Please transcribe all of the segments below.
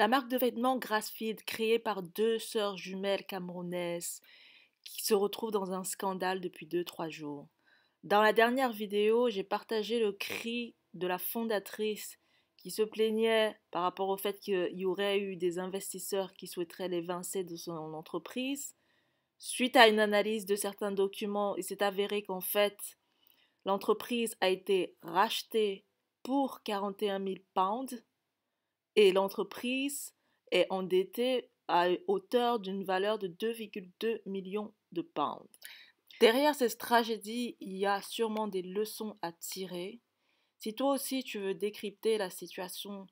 La marque de vêtements Grassfield, créée par deux sœurs jumelles camerounaises, qui se retrouvent dans un scandale depuis 2-3 jours. Dans la dernière vidéo, j'ai partagé le cri de la fondatrice qui se plaignait par rapport au fait qu'il y aurait eu des investisseurs qui souhaiteraient l'évincer de son entreprise. Suite à une analyse de certains documents, il s'est avéré qu'en fait, l'entreprise a été rachetée pour 41 000 pounds et l'entreprise est endettée à hauteur d'une valeur de 2,2 millions de pounds. Derrière cette tragédie, il y a sûrement des leçons à tirer. Si toi aussi tu veux décrypter la situation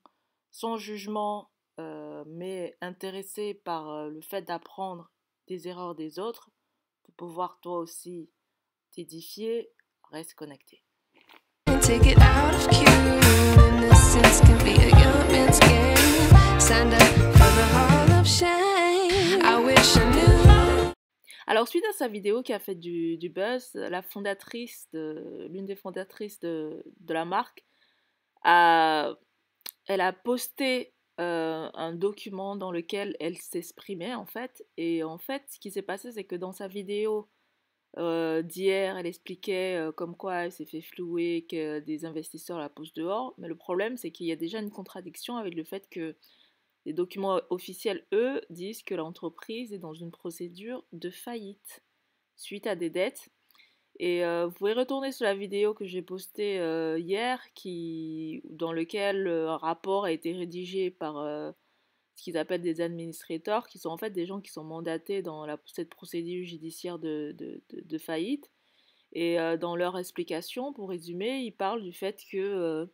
sans jugement, euh, mais intéressé par euh, le fait d'apprendre des erreurs des autres, pour pouvoir toi aussi t'édifier, reste connecté. Alors, suite à sa vidéo qui a fait du, buzz, la fondatrice, de, l'une des fondatrices de, la marque, a, elle a posté euh, un document dans lequel elle s'exprimait, en fait. Et en fait, ce qui s'est passé, c'est que dans sa vidéo euh, d'hier, elle expliquait euh, comme quoi elle s'est fait flouer, que des investisseurs la poussent dehors. Mais le problème, c'est qu'il y a déjà une contradiction avec le fait que les documents officiels, eux, disent que l'entreprise est dans une procédure de faillite suite à des dettes. Et euh, vous pouvez retourner sur la vidéo que j'ai postée euh, hier, qui, dans lequel euh, un rapport a été rédigé par ce qu'ils appellent des administrateurs, qui sont en fait des gens qui sont mandatés dans la, cette procédure judiciaire de faillite. Et dans leur explication, pour résumer, ils parlent du fait que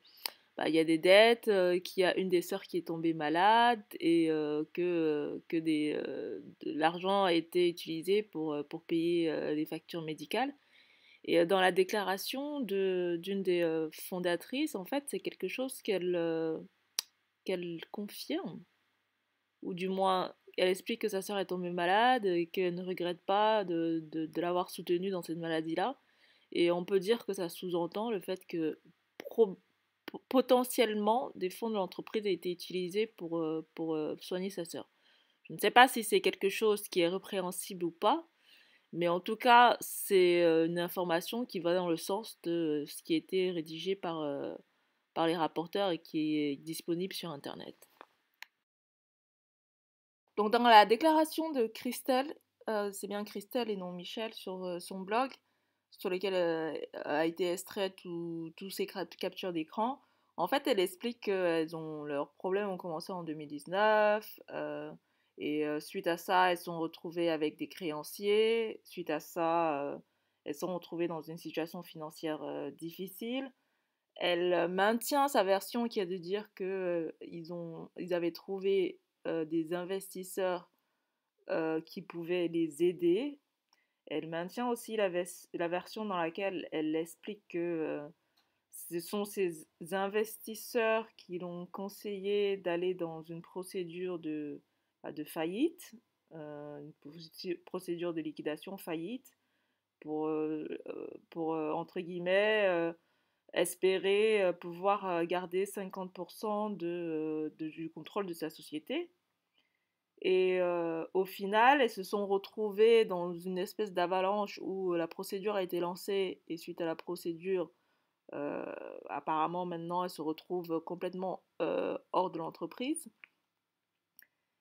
bah, il y a des dettes, qu'il y a une des sœurs qui est tombée malade et que, que des, de l'argent a été utilisé pour, pour payer les factures médicales. Et dans la déclaration d'une des fondatrices, en fait, c'est quelque chose qu'elle qu'elle confirme. Ou du moins, elle explique que sa sœur est tombée malade et qu'elle ne regrette pas de, de, l'avoir soutenue dans cette maladie-là. Et on peut dire que ça sous-entend le fait que potentiellement des fonds de l'entreprise ont été utilisés pour, euh, pour euh, soigner sa sœur. Je ne sais pas si c'est quelque chose qui est répréhensible ou pas, mais en tout cas, c'est euh, une information qui va dans le sens de ce qui a été rédigé par, par les rapporteurs et qui est disponible sur Internet. Donc dans la déclaration de Christelle, c'est bien Christelle et non Michel sur son blog, sur lequel a été extrait tous ces captures d'écran. En fait, elle explique qu'elles ont leurs problèmes ont commencé en 2019 euh, et euh, suite à ça, elles sont retrouvées avec des créanciers. Suite à ça, euh, elles sont retrouvées dans une situation financière difficile. Elle maintient sa version qui est de dire que ils ont, ils avaient trouvé des investisseurs qui pouvaient les aider. Elle maintient aussi la, la version dans laquelle elle explique que ce sont ces investisseurs qui l'ont conseillé d'aller dans une procédure de, bah, de faillite, euh, une procédure de liquidation faillite, pour, euh, euh, pour entre guillemets, espérer pouvoir garder 50% du contrôle de sa société. Et au final, elles se sont retrouvées dans une espèce d'avalanche où la procédure a été lancée et suite à la procédure, euh, apparemment, maintenant, elle se retrouve complètement hors de l'entreprise.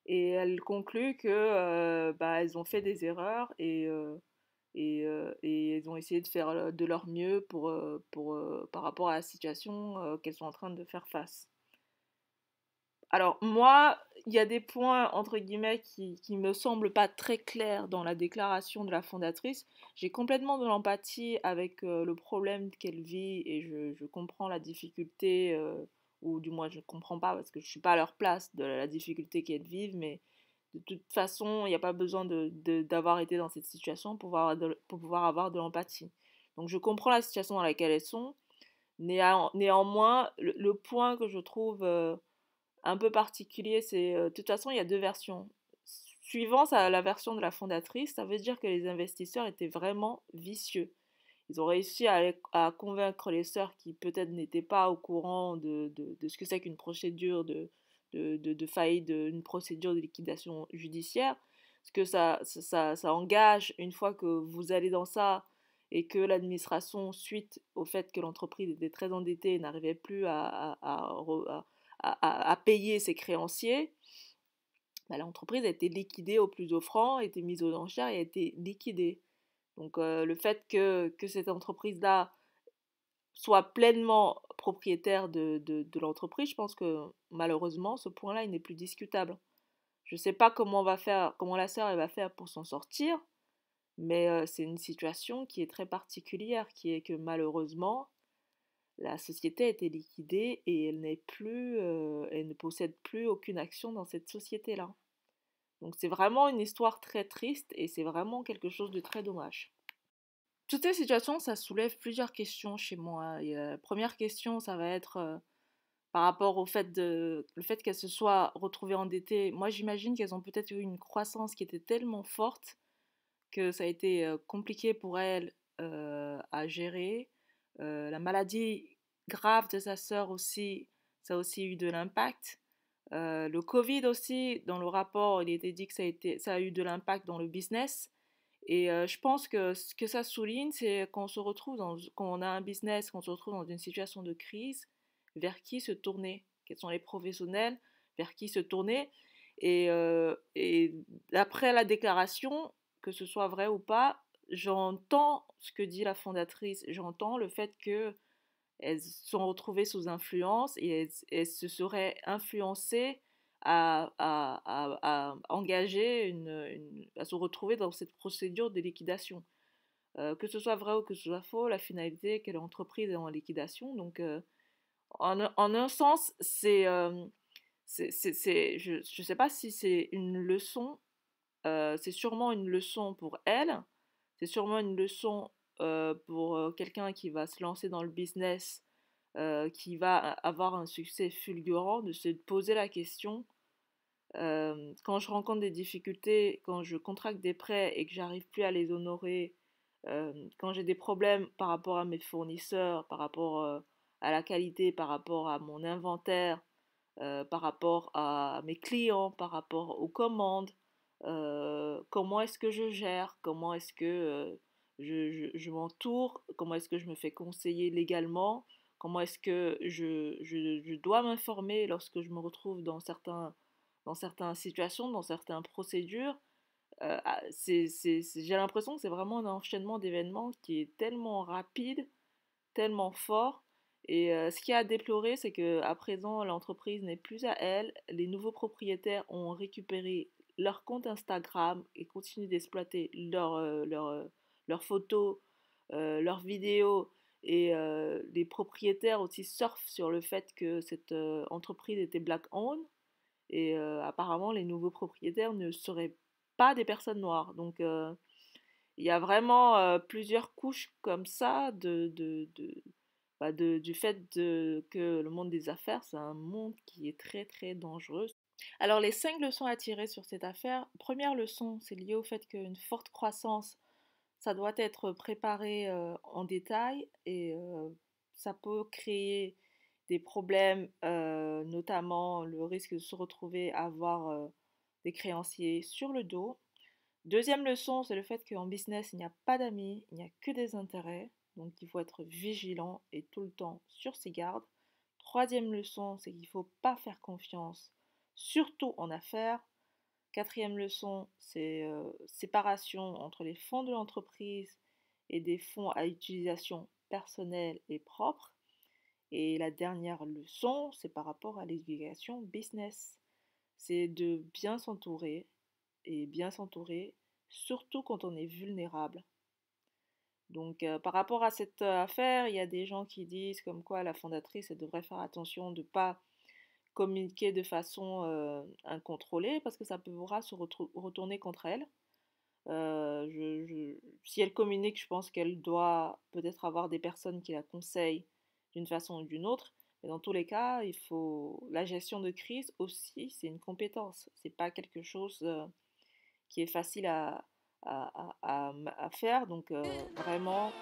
Et elle conclut que bah, elles ont fait des erreurs et et, elles ont essayé de faire de leur mieux pour, pour, par rapport à la situation qu'elles sont en train de faire face. Alors moi, il y a des points, entre guillemets, qui, ne me semblent pas très clairs dans la déclaration de la fondatrice. J'ai complètement de l'empathie avec euh, le problème qu'elle vit et je, comprends la difficulté, euh, ou du moins je ne comprends pas parce que je ne suis pas à leur place de la, difficulté qu'elle vit. mais de toute façon, il n'y a pas besoin d'avoir été dans cette situation pour pouvoir, pour pouvoir avoir de l'empathie. Donc je comprends la situation dans laquelle elles sont. Néanmoins, le, point que je trouve... Euh, un peu particulier. C'est, euh, de toute façon, il y a deux versions. Suivant ça, la version de la fondatrice, ça veut dire que les investisseurs étaient vraiment vicieux. Ils ont réussi à, convaincre les sœurs qui peut-être n'étaient pas au courant de, ce que c'est qu'une procédure de, de, faillite, une procédure de liquidation judiciaire. Parce que ça, ça, engage, une fois que vous allez dans ça, et que l'administration, suite au fait que l'entreprise était très endettée, n'arrivait plus à, à, payer ses créanciers, bah, l'entreprise a été liquidée au plus offrant, a été mise aux enchères et a été liquidée. Donc euh, le fait que, cette entreprise-là soit pleinement propriétaire de, l'entreprise, je pense que malheureusement, ce point-là, il n'est plus discutable. Je ne sais pas comment, on va faire, comment la sœur elle va faire pour s'en sortir, mais euh, c'est une situation qui est très particulière, qui est que malheureusement, la société a été liquidée et elle n'est plus, euh, elle ne possède plus aucune action dans cette société-là. Donc c'est vraiment une histoire très triste et c'est vraiment quelque chose de très dommage. Toutes ces situations, ça soulève plusieurs questions chez moi. Euh, première question, ça va être euh, par rapport au fait de, le fait qu'elles se soient retrouvées endettées. Moi, j'imagine qu'elles ont peut-être eu une croissance qui était tellement forte que ça a été compliqué pour elles à gérer euh, la maladie grave de sa sœur aussi, ça a aussi eu de l'impact. Euh, le Covid aussi, dans le rapport, il était dit que ça a, eu de l'impact dans le business. Et euh, je pense que ce que ça souligne, c'est qu'on se retrouve quand on a un business, qu'on se retrouve dans une situation de crise, vers qui se tourner Quels sont les professionnels Vers qui se tourner Et, euh, et d'après la déclaration, que ce soit vrai ou pas, j'entends ce que dit la fondatrice, j'entends le fait qu'elles elles se sont retrouvées sous influence et elles, se seraient influencées à, à, à, engager, une, à se retrouver dans cette procédure de liquidation. Euh, que ce soit vrai ou que ce soit faux, la finalité est qu'elle est entreprise en liquidation. Donc, euh, en, un sens, c'est, euh, c'est, c'est, je ne sais pas si c'est une leçon, c'est sûrement une leçon pour elle, c'est sûrement une leçon euh, pour euh, quelqu'un qui va se lancer dans le business, euh, qui va avoir un succès fulgurant, de se poser la question. quand je rencontre des difficultés, quand je contracte des prêts et que j'arrive plus à les honorer, quand j'ai des problèmes par rapport à mes fournisseurs, par rapport à la qualité, par rapport à mon inventaire, par rapport à mes clients, par rapport aux commandes, euh, comment est-ce que je gère, comment est-ce que euh, je, m'entoure, comment est-ce que je me fais conseiller légalement, comment est-ce que je, dois m'informer lorsque je me retrouve dans, certains, dans certaines situations, dans certaines procédures. Euh, ah, j'ai l'impression que c'est vraiment un enchaînement d'événements qui est tellement rapide, tellement fort. Et ce qui a à déplorer, c'est que à présent, l'entreprise n'est plus à elle. Les nouveaux propriétaires ont récupéré leur compte Instagram et continuent d'exploiter euh, euh, leurs leur, photos, euh, leurs vidéos. Et les propriétaires aussi surfent sur le fait que cette entreprise était black-owned. Et apparemment, les nouveaux propriétaires ne seraient pas des personnes noires. Donc, il y a vraiment plusieurs couches comme ça de, de, de bah, de, du fait de, que le monde des affaires, c'est un monde qui est très très dangereux, alors les cinq leçons à tirer sur cette affaire. Première leçon, c'est lié au fait qu'une forte croissance, ça doit être préparé euh, en détail et euh, ça peut créer des problèmes, euh, notamment le risque de se retrouver à avoir des créanciers sur le dos. Deuxième leçon, c'est le fait qu'en business, il n'y a pas d'amis, il n'y a que des intérêts. Donc il faut être vigilant et tout le temps sur ses gardes. Troisième leçon, c'est qu'il ne faut pas faire confiance surtout en affaires. Quatrième leçon, c'est euh, séparation entre les fonds de l'entreprise et des fonds à utilisation personnelle et propre. Et la dernière leçon, c'est par rapport à l'éducation business. C'est de bien s'entourer et bien s'entourer, surtout quand on est vulnérable. Donc euh, par rapport à cette euh, affaire, il y a des gens qui disent comme quoi la fondatrice devrait faire attention de ne pas communiquer de façon euh, incontrôlée parce que ça pourra se retourner contre elle. Euh, je, si elle communique, je pense qu'elle doit peut-être avoir des personnes qui la conseillent d'une façon ou d'une autre. Mais dans tous les cas, il faut la gestion de crise aussi, c'est une compétence. C'est pas quelque chose euh, qui est facile à, à, à, à faire. Donc vraiment.